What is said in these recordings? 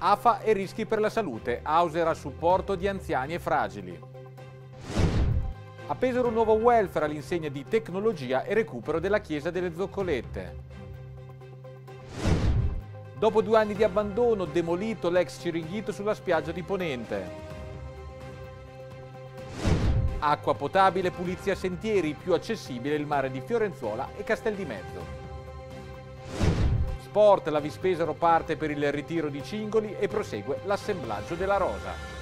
AFA e rischi per la salute, Hauser a supporto di anziani e fragili. A Pesaro un nuovo welfare all'insegna di tecnologia e recupero della chiesa delle Zoccolette. Dopo due anni di abbandono, demolito l'ex Ciringhito sulla spiaggia di Ponente. Acqua potabile, pulizia sentieri, più accessibile il mare di Fiorenzuola e Castel di Mezzo. Sport la Vispesaro parte per il ritiro di Cingoli e prosegue l'assemblaggio della rosa.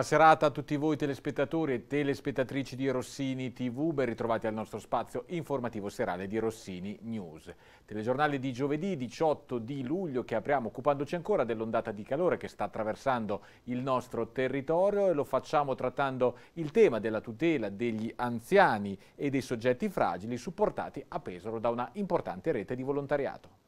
Buona serata a tutti voi telespettatori e telespettatrici di Rossini TV, ben ritrovati al nostro spazio informativo serale di Rossini News. Telegiornale di giovedì 18 di luglio che apriamo occupandoci ancora dell'ondata di calore che sta attraversando il nostro territorio e lo facciamo trattando il tema della tutela degli anziani e dei soggetti fragili supportati a Pesaro da una importante rete di volontariato.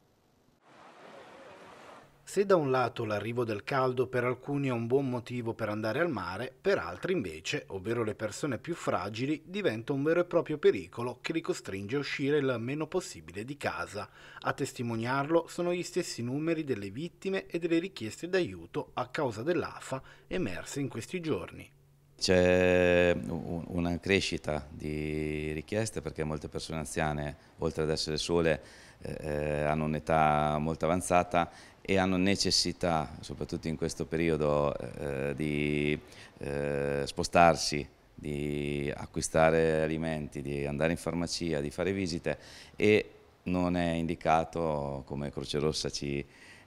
Se da un lato l'arrivo del caldo per alcuni è un buon motivo per andare al mare, per altri invece, ovvero le persone più fragili, diventa un vero e proprio pericolo che li costringe a uscire il meno possibile di casa. A testimoniarlo sono gli stessi numeri delle vittime e delle richieste d'aiuto a causa dell'AFA emerse in questi giorni. C'è una crescita di richieste perché molte persone anziane, oltre ad essere sole, eh, eh hanno un'età molto avanzata e hanno necessità, soprattutto in questo periodo, eh, eh, di eh, spostarsi, di acquistare alimenti, di andare in farmacia, di fare visite e non è indicato, come Croce Rossa ci,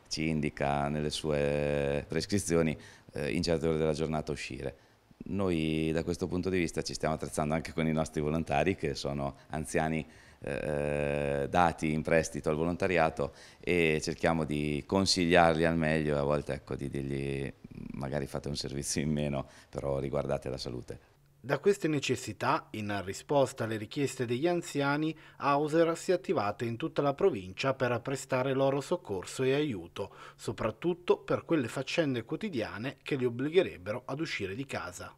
ci indica nelle sue prescrizioni, eh, in certe ore della giornata uscire. Noi da questo punto di vista ci stiamo attrezzando anche con i nostri volontari che sono anziani eh, dati in prestito al volontariato e cerchiamo di consigliarli al meglio e a volte ecco, di dirgli magari fate un servizio in meno, però riguardate la salute. Da queste necessità, in risposta alle richieste degli anziani, Hauser si è attivata in tutta la provincia per prestare loro soccorso e aiuto, soprattutto per quelle faccende quotidiane che li obbligherebbero ad uscire di casa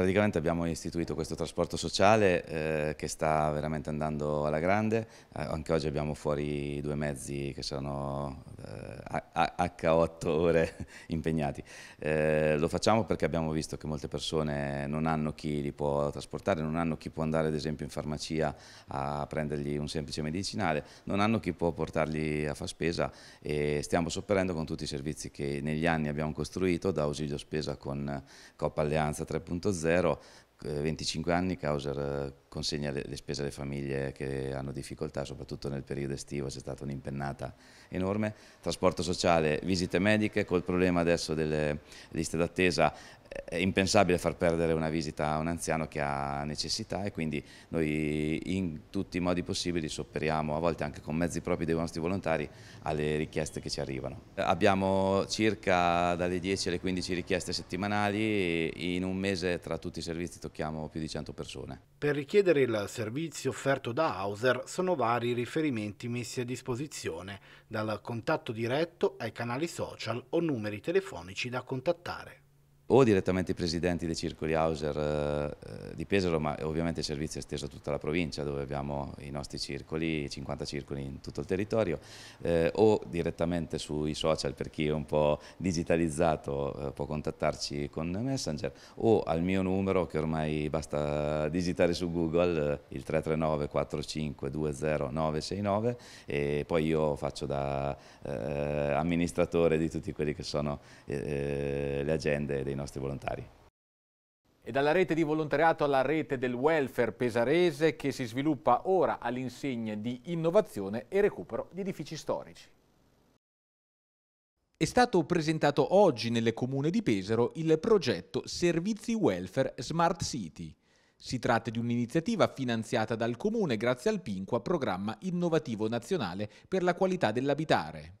praticamente abbiamo istituito questo trasporto sociale eh, che sta veramente andando alla grande, eh, anche oggi abbiamo fuori due mezzi che sono eh, H8 ore impegnati. Eh, lo facciamo perché abbiamo visto che molte persone non hanno chi li può trasportare, non hanno chi può andare ad esempio in farmacia a prendergli un semplice medicinale, non hanno chi può portarli a fare spesa e stiamo sopperendo con tutti i servizi che negli anni abbiamo costruito da ausilio spesa con Coppa Alleanza 3.0 0, 25 eh, anni, Causer eh, consegna le, spese alle famiglie che hanno difficoltà, soprattutto nel periodo estivo c'è stata un'impennata enorme, trasporto sociale, visite mediche, col problema adesso delle liste d'attesa è impensabile far perdere una visita a un anziano che ha necessità e quindi noi in tutti i modi possibili sopperiamo, a volte anche con mezzi propri dei nostri volontari, alle richieste che ci arrivano. Abbiamo circa dalle 10 alle 15 richieste settimanali e in un mese tra tutti i servizi tocchiamo più di 100 persone. Per richieste chiedere il servizio offerto da Hauser sono vari i riferimenti messi a disposizione, dal contatto diretto ai canali social o numeri telefonici da contattare o direttamente i presidenti dei circoli Hauser eh, eh, di Pesaro, ma ovviamente il servizio è esteso a tutta la provincia dove abbiamo i nostri circoli, 50 circoli in tutto il territorio, eh, o direttamente sui social per chi è un po' digitalizzato eh, può contattarci con Messenger o al mio numero che ormai basta digitare su Google eh, il 339 4520969 e poi io faccio da eh, amministratore di tutti quelli che sono le agende dei nostri nostri volontari. E dalla rete di volontariato alla rete del welfare pesarese che si sviluppa ora all'insegna di innovazione e recupero di edifici storici. È stato presentato oggi nelle comune di Pesaro il progetto Servizi Welfare Smart City. Si tratta di un'iniziativa finanziata dal Comune grazie al PINQUA Programma Innovativo Nazionale per la qualità dell'abitare.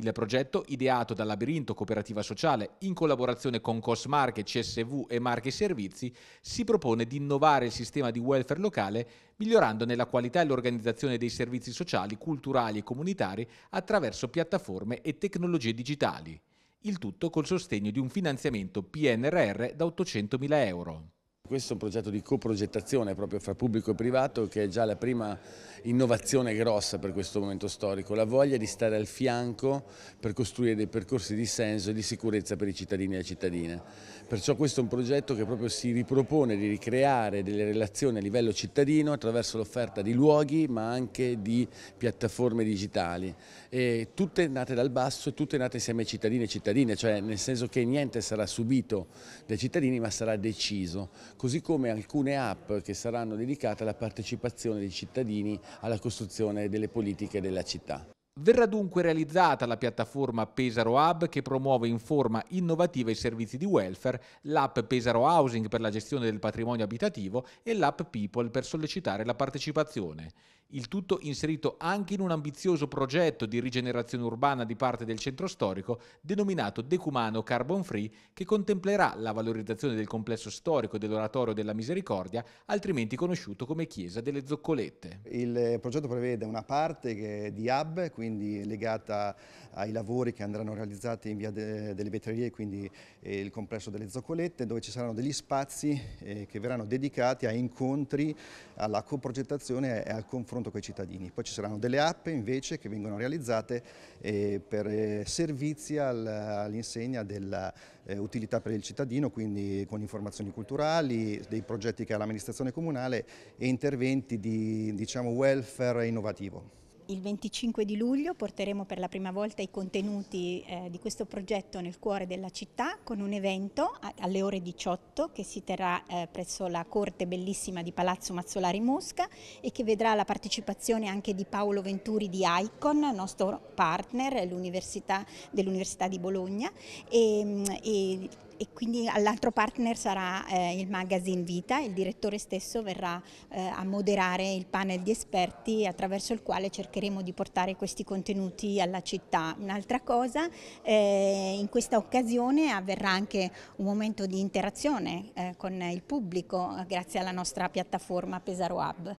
Il progetto, ideato da Labirinto Cooperativa Sociale in collaborazione con Cosmarche, CSV e Marche Servizi, si propone di innovare il sistema di welfare locale migliorandone la qualità e l'organizzazione dei servizi sociali, culturali e comunitari attraverso piattaforme e tecnologie digitali. Il tutto col sostegno di un finanziamento PNRR da 800.000 euro. Questo è un progetto di coprogettazione proprio fra pubblico e privato che è già la prima innovazione grossa per questo momento storico, la voglia di stare al fianco per costruire dei percorsi di senso e di sicurezza per i cittadini e le cittadine. Perciò questo è un progetto che proprio si ripropone di ricreare delle relazioni a livello cittadino attraverso l'offerta di luoghi ma anche di piattaforme digitali. E tutte nate dal basso, tutte nate insieme ai cittadini e cittadine, cioè nel senso che niente sarà subito dai cittadini ma sarà deciso così come alcune app che saranno dedicate alla partecipazione dei cittadini alla costruzione delle politiche della città. Verrà dunque realizzata la piattaforma Pesaro Hub che promuove in forma innovativa i servizi di welfare, l'app Pesaro Housing per la gestione del patrimonio abitativo e l'app People per sollecitare la partecipazione il tutto inserito anche in un ambizioso progetto di rigenerazione urbana di parte del centro storico denominato Decumano Carbon Free che contemplerà la valorizzazione del complesso storico dell'Oratorio della Misericordia, altrimenti conosciuto come Chiesa delle Zoccolette. Il eh, progetto prevede una parte di hub, quindi legata ai lavori che andranno realizzati in via delle Vetrerie, quindi eh, il complesso delle Zoccolette, dove ci saranno degli spazi eh, che verranno dedicati a incontri, alla coprogettazione e al confronto confronto con i cittadini. Poi ci saranno delle app invece che vengono realizzate eh, per eh, servizi all'insegna dell'utilità eh, per il cittadino, quindi con informazioni culturali, dei progetti che ha l'amministrazione comunale e interventi di diciamo, welfare innovativo. Il 25 di luglio porteremo per la prima volta i contenuti eh, di questo progetto nel cuore della città con un evento a, alle ore 18 che si terrà eh, presso la corte bellissima di Palazzo Mazzolari Mosca e che vedrà la partecipazione anche di Paolo Venturi di ICON, nostro partner dell'Università dell di Bologna e, mm, e e quindi l'altro partner sarà eh, il magazine Vita, il direttore stesso verrà eh, a moderare il panel di esperti attraverso il quale cercheremo di portare questi contenuti alla città. Un'altra cosa, eh, in questa occasione avverrà anche un momento di interazione eh, con il pubblico eh, grazie alla nostra piattaforma Pesaro Hub.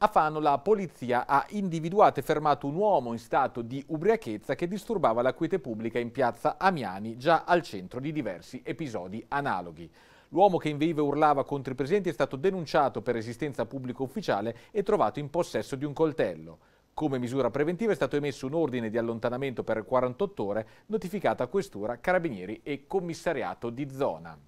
A Fano la polizia ha individuato e fermato un uomo in stato di ubriachezza che disturbava la quiete pubblica in piazza Amiani, già al centro di diversi episodi analoghi. L'uomo che in veiva urlava contro i presenti è stato denunciato per resistenza pubblico ufficiale e trovato in possesso di un coltello. Come misura preventiva è stato emesso un ordine di allontanamento per 48 ore, notificato a questura, carabinieri e commissariato di zona.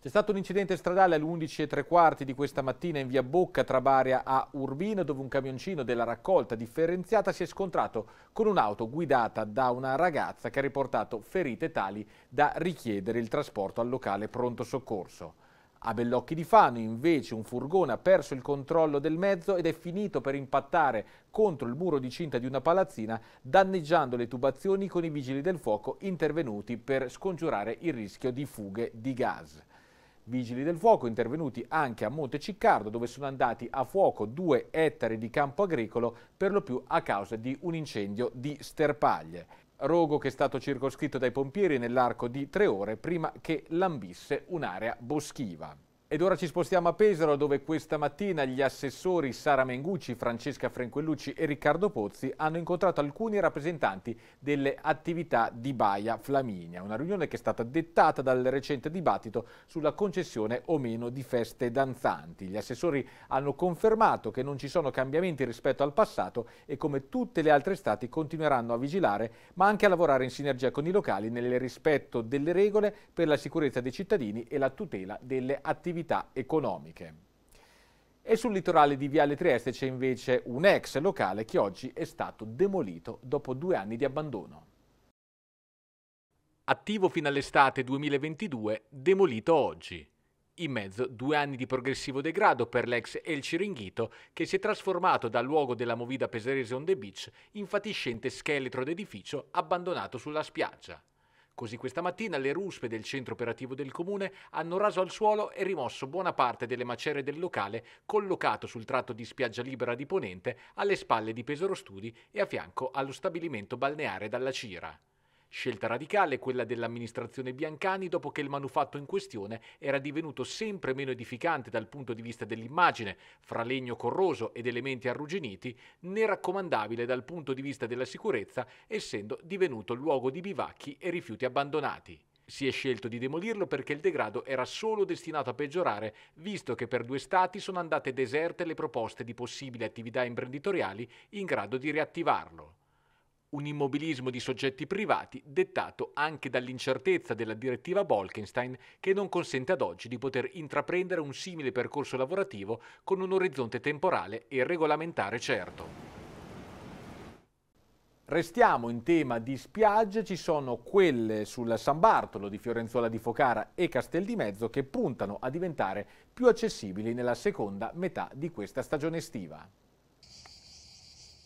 C'è stato un incidente stradale alle 11 e tre quarti di questa mattina in via Bocca tra Baria a Urbino dove un camioncino della raccolta differenziata si è scontrato con un'auto guidata da una ragazza che ha riportato ferite tali da richiedere il trasporto al locale pronto soccorso. A Bellocchi di Fano invece un furgone ha perso il controllo del mezzo ed è finito per impattare contro il muro di cinta di una palazzina danneggiando le tubazioni con i vigili del fuoco intervenuti per scongiurare il rischio di fughe di gas. Vigili del fuoco intervenuti anche a Monte Ciccardo dove sono andati a fuoco due ettari di campo agricolo per lo più a causa di un incendio di sterpaglie. Rogo che è stato circoscritto dai pompieri nell'arco di tre ore prima che lambisse un'area boschiva. Ed ora ci spostiamo a Pesaro dove questa mattina gli assessori Sara Mengucci, Francesca Frenquellucci e Riccardo Pozzi hanno incontrato alcuni rappresentanti delle attività di Baia Flaminia, una riunione che è stata dettata dal recente dibattito sulla concessione o meno di feste danzanti. Gli assessori hanno confermato che non ci sono cambiamenti rispetto al passato e come tutte le altre stati continueranno a vigilare ma anche a lavorare in sinergia con i locali nel rispetto delle regole per la sicurezza dei cittadini e la tutela delle attività attività economiche. E sul litorale di Viale Trieste c'è invece un ex locale che oggi è stato demolito dopo due anni di abbandono. Attivo fino all'estate 2022, demolito oggi. In mezzo due anni di progressivo degrado per l'ex El Ciringhito che si è trasformato dal luogo della movida peserese on the beach in fatiscente scheletro d'edificio abbandonato sulla spiaggia. Così questa mattina le ruspe del centro operativo del comune hanno raso al suolo e rimosso buona parte delle macerie del locale collocato sul tratto di spiaggia libera di Ponente alle spalle di Pesaro Studi e a fianco allo stabilimento balneare dalla Cira. Scelta radicale quella dell'amministrazione Biancani dopo che il manufatto in questione era divenuto sempre meno edificante dal punto di vista dell'immagine, fra legno corroso ed elementi arrugginiti, né raccomandabile dal punto di vista della sicurezza, essendo divenuto luogo di bivacchi e rifiuti abbandonati. Si è scelto di demolirlo perché il degrado era solo destinato a peggiorare, visto che per due stati sono andate deserte le proposte di possibili attività imprenditoriali in grado di riattivarlo un immobilismo di soggetti privati dettato anche dall'incertezza della direttiva Bolkenstein che non consente ad oggi di poter intraprendere un simile percorso lavorativo con un orizzonte temporale e regolamentare certo. Restiamo in tema di spiagge, ci sono quelle sul San Bartolo di Fiorenzuola di Focara e Castel di Mezzo che puntano a diventare più accessibili nella seconda metà di questa stagione estiva.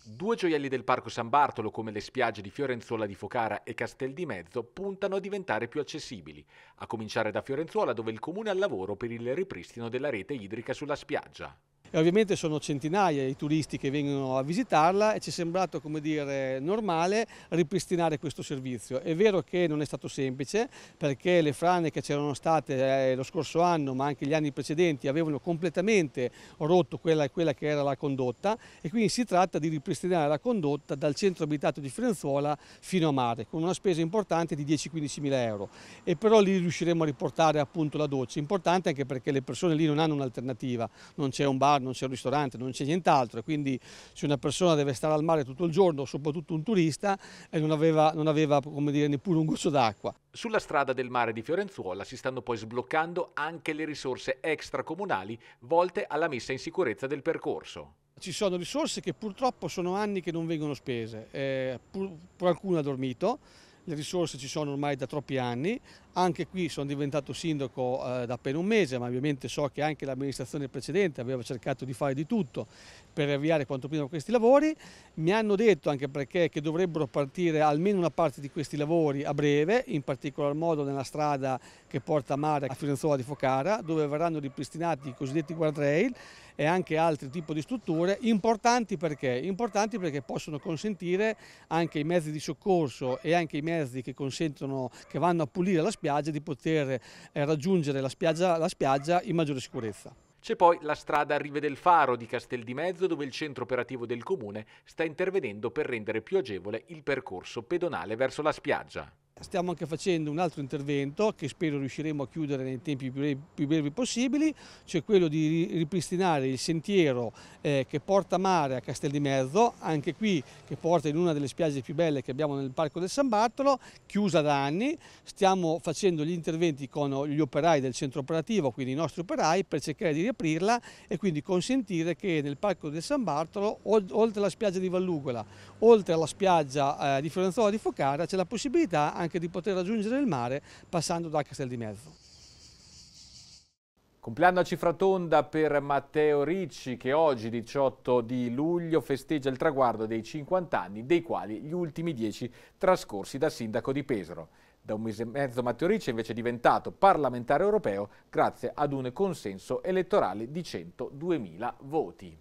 Due gioielli del Parco San Bartolo, come le spiagge di Fiorenzuola di Focara e Castel di Mezzo, puntano a diventare più accessibili, a cominciare da Fiorenzuola dove il comune ha lavoro per il ripristino della rete idrica sulla spiaggia e ovviamente sono centinaia i turisti che vengono a visitarla e ci è sembrato come dire, normale ripristinare questo servizio. È vero che non è stato semplice perché le frane che c'erano state eh, lo scorso anno ma anche gli anni precedenti avevano completamente rotto quella, quella che era la condotta e quindi si tratta di ripristinare la condotta dal centro abitato di Firenzuola fino a mare con una spesa importante di 10-15 mila euro e però lì riusciremo a riportare appunto la doccia, importante anche perché le persone lì non hanno un'alternativa, non c'è un bar, non c'è un ristorante, non c'è nient'altro e quindi se una persona deve stare al mare tutto il giorno, soprattutto un turista, eh, non aveva, non aveva dire, neppure un goccio d'acqua. Sulla strada del mare di Fiorenzuola si stanno poi sbloccando anche le risorse extracomunali volte alla messa in sicurezza del percorso ci sono risorse che purtroppo sono anni che non vengono spese, eh, pur, pur, qualcuno ha dormito, le risorse ci sono ormai da troppi anni, anche qui sono diventato sindaco eh, da appena un mese, ma ovviamente so che anche l'amministrazione precedente aveva cercato di fare di tutto per avviare quanto prima questi lavori, mi hanno detto anche perché che dovrebbero partire almeno una parte di questi lavori a breve, in particolar modo nella strada che porta a Mare a Firenzuola di Focara, dove verranno ripristinati i cosiddetti guardrail e anche altri tipi di strutture, importanti perché? Importanti perché possono consentire anche i mezzi di soccorso e anche i mezzi che, che vanno a pulire la spiaggia di poter eh, raggiungere la spiaggia, la spiaggia in maggiore sicurezza. C'è poi la strada Rive del Faro di Castel di Mezzo dove il centro operativo del comune sta intervenendo per rendere più agevole il percorso pedonale verso la spiaggia. Stiamo anche facendo un altro intervento che spero riusciremo a chiudere nei tempi più brevi possibili, cioè quello di ripristinare il sentiero eh, che porta mare a Castel di Mezzo, anche qui che porta in una delle spiagge più belle che abbiamo nel Parco del San Bartolo, chiusa da anni. Stiamo facendo gli interventi con gli operai del centro operativo, quindi i nostri operai, per cercare di riaprirla e quindi consentire che nel Parco del San Bartolo, oltre alla spiaggia di Vallugola, oltre alla spiaggia eh, di Fiorenzola di Focara, c'è la possibilità anche di poter raggiungere il mare passando da Castel di Mezzo. Compleanno a cifra tonda per Matteo Ricci che oggi 18 di luglio festeggia il traguardo dei 50 anni dei quali gli ultimi 10 trascorsi da sindaco di Pesaro. Da un mese e mezzo Matteo Ricci è invece diventato parlamentare europeo grazie ad un consenso elettorale di 102.000 voti.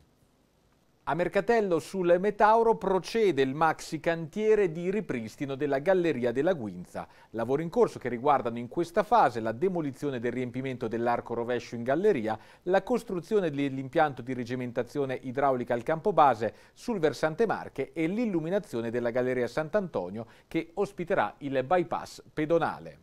A Mercatello sul Metauro procede il maxi cantiere di ripristino della Galleria della Guinza. Lavori in corso che riguardano in questa fase la demolizione del riempimento dell'arco rovescio in galleria, la costruzione dell'impianto di regimentazione idraulica al campo base sul versante Marche e l'illuminazione della Galleria Sant'Antonio che ospiterà il bypass pedonale.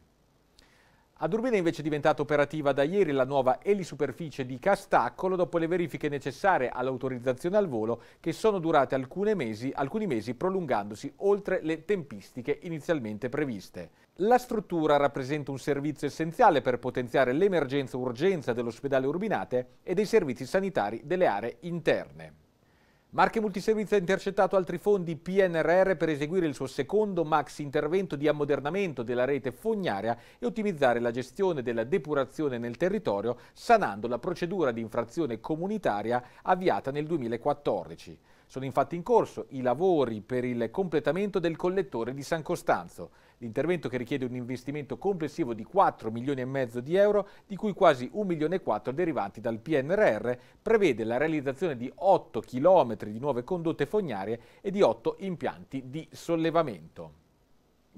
Ad Urbina è invece diventata operativa da ieri la nuova elisuperficie di Castaccolo dopo le verifiche necessarie all'autorizzazione al volo che sono durate mesi, alcuni mesi prolungandosi oltre le tempistiche inizialmente previste. La struttura rappresenta un servizio essenziale per potenziare l'emergenza-urgenza dell'ospedale Urbinate e dei servizi sanitari delle aree interne. Marche Multiservizi ha intercettato altri fondi PNRR per eseguire il suo secondo max intervento di ammodernamento della rete fognaria e ottimizzare la gestione della depurazione nel territorio, sanando la procedura di infrazione comunitaria avviata nel 2014. Sono infatti in corso i lavori per il completamento del collettore di San Costanzo. L'intervento che richiede un investimento complessivo di 4 milioni e mezzo di euro, di cui quasi 1 milione e 4 derivanti dal PNRR, prevede la realizzazione di 8 chilometri di nuove condotte fognarie e di 8 impianti di sollevamento.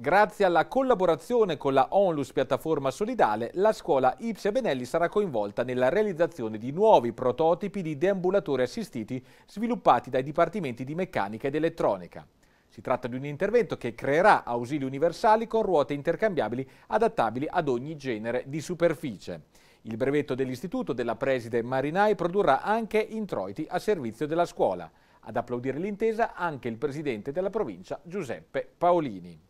Grazie alla collaborazione con la Onlus Piattaforma Solidale, la scuola Ipsia Benelli sarà coinvolta nella realizzazione di nuovi prototipi di deambulatori assistiti sviluppati dai dipartimenti di meccanica ed elettronica. Si tratta di un intervento che creerà ausili universali con ruote intercambiabili adattabili ad ogni genere di superficie. Il brevetto dell'istituto della preside Marinai produrrà anche introiti a servizio della scuola. Ad applaudire l'intesa anche il presidente della provincia Giuseppe Paolini.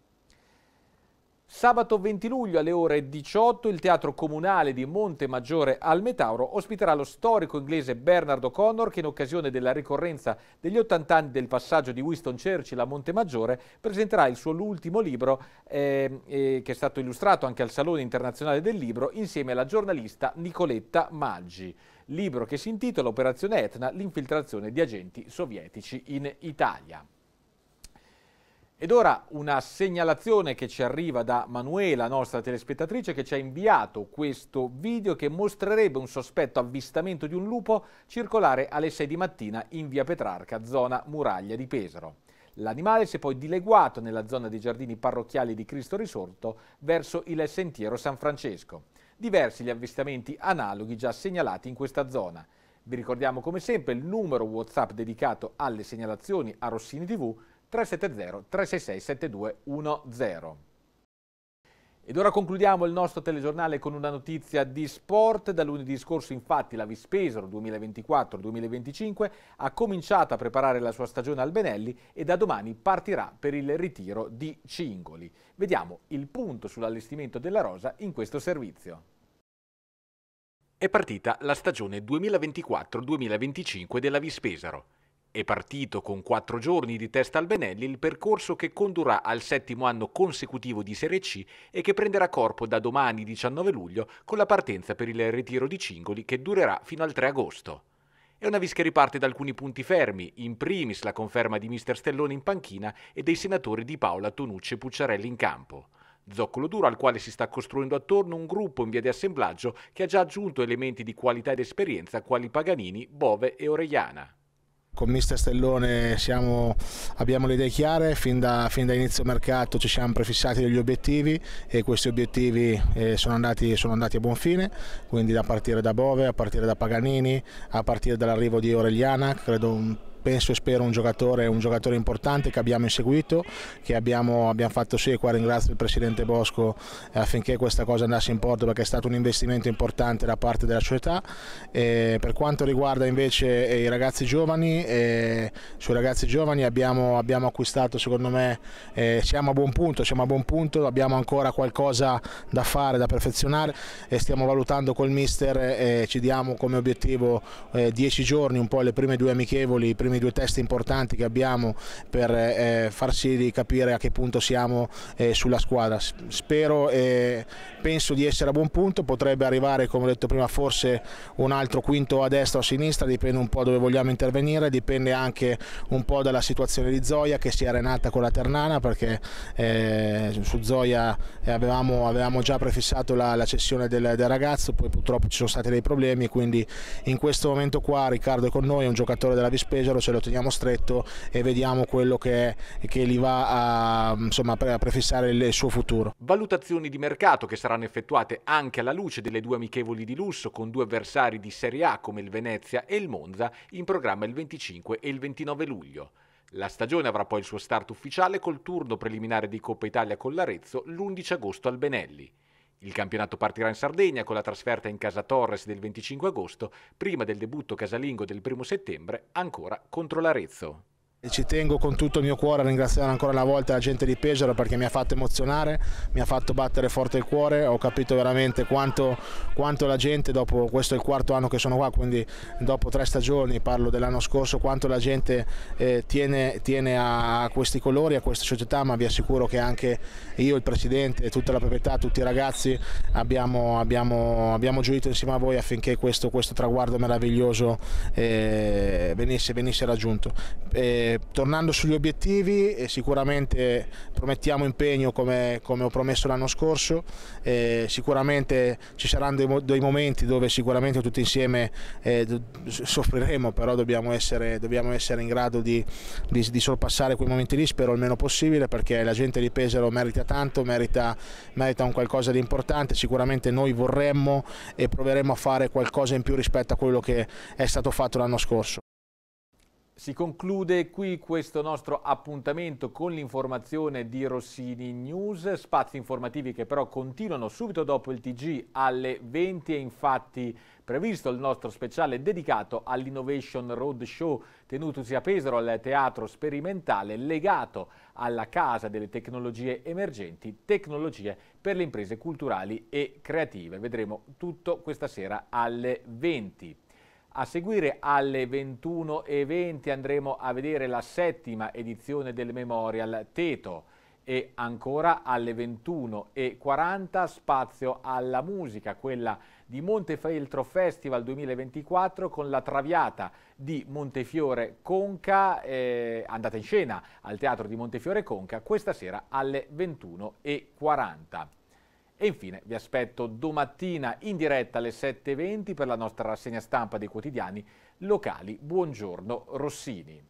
Sabato 20 luglio alle ore 18 il Teatro Comunale di Monte Maggiore al Metauro ospiterà lo storico inglese Bernard O'Connor che in occasione della ricorrenza degli 80 anni del passaggio di Winston Churchill a Monte Maggiore presenterà il suo ultimo libro eh, eh, che è stato illustrato anche al Salone Internazionale del Libro insieme alla giornalista Nicoletta Maggi. Libro che si intitola Operazione Etna, l'infiltrazione di agenti sovietici in Italia. Ed ora una segnalazione che ci arriva da Manuela, nostra telespettatrice, che ci ha inviato questo video che mostrerebbe un sospetto avvistamento di un lupo circolare alle 6 di mattina in via Petrarca, zona muraglia di Pesaro. L'animale si è poi dileguato nella zona dei giardini parrocchiali di Cristo Risorto verso il sentiero San Francesco. Diversi gli avvistamenti analoghi già segnalati in questa zona. Vi ricordiamo come sempre il numero WhatsApp dedicato alle segnalazioni a Rossini TV 370 366 7210. Ed ora concludiamo il nostro telegiornale con una notizia di sport. Da lunedì scorso infatti la Vispesaro 2024-2025 ha cominciato a preparare la sua stagione al Benelli e da domani partirà per il ritiro di Cingoli. Vediamo il punto sull'allestimento della rosa in questo servizio. È partita la stagione 2024-2025 della Vispesaro. È partito con quattro giorni di testa al Benelli il percorso che condurrà al settimo anno consecutivo di Serie C e che prenderà corpo da domani 19 luglio con la partenza per il ritiro di Cingoli che durerà fino al 3 agosto. È una visca riparte da alcuni punti fermi, in primis la conferma di mister Stellone in panchina e dei senatori Di Paola, Tonucci e Pucciarelli in campo. Zoccolo duro al quale si sta costruendo attorno un gruppo in via di assemblaggio che ha già aggiunto elementi di qualità ed esperienza quali Paganini, Bove e Orellana con Mister Stellone siamo, abbiamo le idee chiare, fin da, fin da, inizio mercato ci siamo prefissati degli obiettivi e questi obiettivi eh, sono, andati, sono, andati, a buon fine, quindi da partire da Bove, a partire da Paganini, a partire dall'arrivo di Orellana, credo un penso e spero un giocatore, un giocatore importante che abbiamo inseguito, che abbiamo, abbiamo fatto sì e qua ringrazio il Presidente Bosco eh, affinché questa cosa andasse in porto perché è stato un investimento importante da parte della società. E per quanto riguarda invece eh, i ragazzi giovani, eh, sui ragazzi giovani abbiamo, abbiamo acquistato secondo me, eh, siamo a buon punto, siamo a buon punto, abbiamo ancora qualcosa da fare, da perfezionare e stiamo valutando col mister, eh, ci diamo come obiettivo eh, 10 giorni, un po' le prime due amichevoli, i primi primi due test importanti che abbiamo per eh, farci capire a che punto siamo eh, sulla squadra. Spero e penso di essere a buon punto, potrebbe arrivare come ho detto prima forse un altro quinto a destra o a sinistra, dipende un po' dove vogliamo intervenire, dipende anche un po' dalla situazione di Zoya che si è arenata con la Ternana perché eh, su Zoya eh, avevamo, avevamo, già prefissato la, la cessione del, del ragazzo, poi purtroppo ci sono stati dei problemi quindi in questo momento qua Riccardo è con noi, è un giocatore della Vispesaro pallone, ce lo teniamo stretto e vediamo quello che, che li va a, insomma, a prefissare il suo futuro. Valutazioni di mercato che saranno effettuate anche alla luce delle due amichevoli di lusso con due avversari di Serie A come il Venezia e il Monza in programma il 25 e il 29 luglio. La stagione avrà poi il suo start ufficiale col turno preliminare di Coppa Italia con l'Arezzo l'11 agosto al Benelli. Il campionato partirà in Sardegna con la trasferta in casa Torres del 25 agosto, prima del debutto casalingo del 1 settembre, ancora contro l'Arezzo. Ci tengo con tutto il mio cuore a ringraziare ancora una volta la gente di Pesaro perché mi ha fatto emozionare, mi ha fatto battere forte il cuore, ho capito veramente quanto, quanto la gente, dopo questo è il quarto anno che sono qua, quindi dopo tre stagioni, parlo dell'anno scorso, quanto la gente eh, tiene, tiene, a questi colori, a questa società, ma vi assicuro che anche io, il Presidente, tutta la proprietà, tutti i ragazzi abbiamo, abbiamo, abbiamo giurito insieme a voi affinché questo, questo traguardo meraviglioso eh, venisse, venisse, raggiunto. Eh, tornando sugli obiettivi, eh, sicuramente promettiamo impegno come, come ho promesso l'anno scorso, e, eh, sicuramente ci saranno dei, dei, momenti dove sicuramente tutti insieme eh, soffriremo, però dobbiamo essere, dobbiamo essere in grado di, di, di, sorpassare quei momenti lì, spero il meno possibile, perché la gente di Pesaro merita tanto, merita, merita un qualcosa di importante, sicuramente noi vorremmo e proveremo a fare qualcosa in più rispetto a quello che è stato fatto l'anno scorso. Si conclude qui questo nostro appuntamento con l'informazione di Rossini News, spazi informativi che però continuano subito dopo il TG alle 20 e infatti previsto il nostro speciale dedicato all'Innovation Road Show tenutosi a Pesaro al Teatro Sperimentale legato alla Casa delle Tecnologie Emergenti, Tecnologie per le imprese culturali e creative. Vedremo tutto questa sera alle 20. A seguire alle 21.20 andremo a vedere la settima edizione del Memorial Teto e ancora alle 21.40 spazio alla musica, quella di Montefeltro Festival 2024 con la Traviata di Montefiore Conca, eh, andata in scena al Teatro di Montefiore Conca questa sera alle 21.40. E infine vi aspetto domattina in diretta alle 7.20 per la nostra rassegna stampa dei quotidiani locali. Buongiorno Rossini.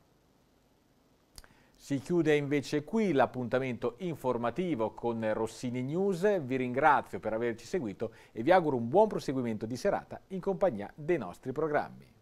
Si chiude invece qui l'appuntamento informativo con Rossini News. Vi ringrazio per averci seguito e vi auguro un buon proseguimento di serata in compagnia dei nostri programmi.